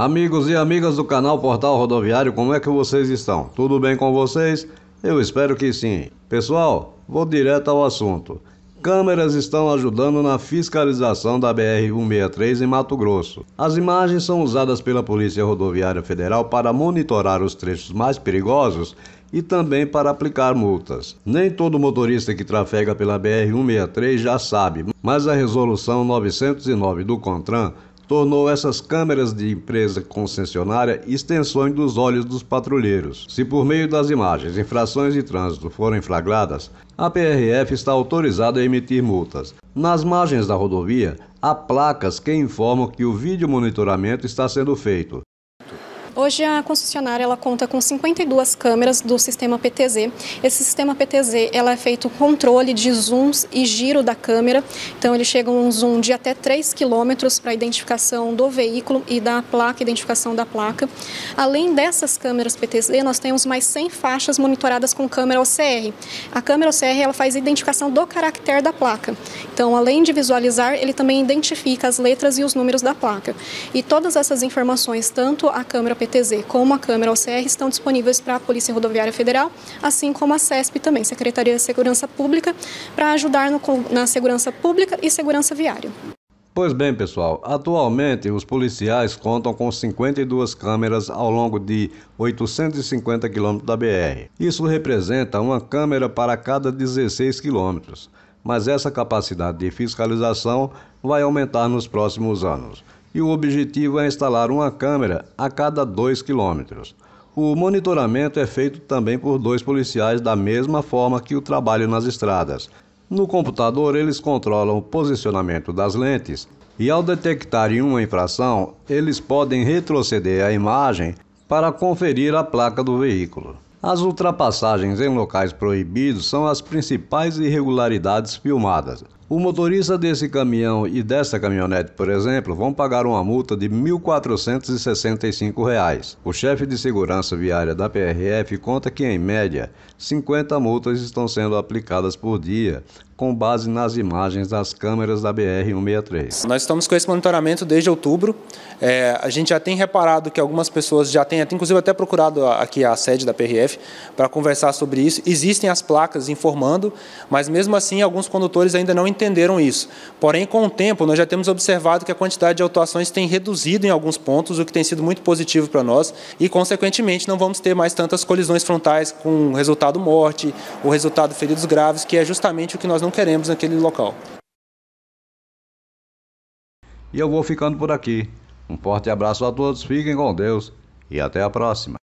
Amigos e amigas do canal Portal Rodoviário, como é que vocês estão? Tudo bem com vocês? Eu espero que sim. Pessoal, vou direto ao assunto. Câmeras estão ajudando na fiscalização da BR-163 em Mato Grosso. As imagens são usadas pela Polícia Rodoviária Federal para monitorar os trechos mais perigosos e também para aplicar multas. Nem todo motorista que trafega pela BR-163 já sabe, mas a Resolução 909 do CONTRAN tornou essas câmeras de empresa concessionária extensões dos olhos dos patrulheiros. Se por meio das imagens infrações de trânsito forem flagradas, a PRF está autorizada a emitir multas. Nas margens da rodovia, há placas que informam que o vídeo monitoramento está sendo feito Hoje a concessionária ela conta com 52 câmeras do sistema PTZ. Esse sistema PTZ ela é feito controle de zooms e giro da câmera. Então ele chega a um zoom de até 3 quilômetros para identificação do veículo e da placa, identificação da placa. Além dessas câmeras PTZ, nós temos mais 100 faixas monitoradas com câmera OCR. A câmera OCR ela faz identificação do caractere da placa. Então, além de visualizar, ele também identifica as letras e os números da placa. E todas essas informações, tanto a câmera PTZ como a câmera OCR, estão disponíveis para a Polícia Rodoviária Federal, assim como a CESP também, Secretaria de Segurança Pública, para ajudar no, na segurança pública e segurança viária. Pois bem, pessoal, atualmente os policiais contam com 52 câmeras ao longo de 850 quilômetros da BR. Isso representa uma câmera para cada 16 quilômetros mas essa capacidade de fiscalização vai aumentar nos próximos anos. E o objetivo é instalar uma câmera a cada dois quilômetros. O monitoramento é feito também por dois policiais, da mesma forma que o trabalho nas estradas. No computador, eles controlam o posicionamento das lentes e, ao detectarem uma infração, eles podem retroceder a imagem para conferir a placa do veículo. As ultrapassagens em locais proibidos são as principais irregularidades filmadas. O motorista desse caminhão e desta caminhonete, por exemplo, vão pagar uma multa de R$ 1.465. O chefe de segurança viária da PRF conta que, em média, 50 multas estão sendo aplicadas por dia, com base nas imagens das câmeras da BR-163. Nós estamos com esse monitoramento desde outubro. É, a gente já tem reparado que algumas pessoas já têm, inclusive até procurado aqui a sede da PRF para conversar sobre isso. Existem as placas informando, mas mesmo assim alguns condutores ainda não entendem entenderam isso. Porém, com o tempo, nós já temos observado que a quantidade de autuações tem reduzido em alguns pontos, o que tem sido muito positivo para nós, e, consequentemente, não vamos ter mais tantas colisões frontais com resultado morte, o resultado feridos graves, que é justamente o que nós não queremos naquele local. E eu vou ficando por aqui. Um forte abraço a todos, fiquem com Deus e até a próxima.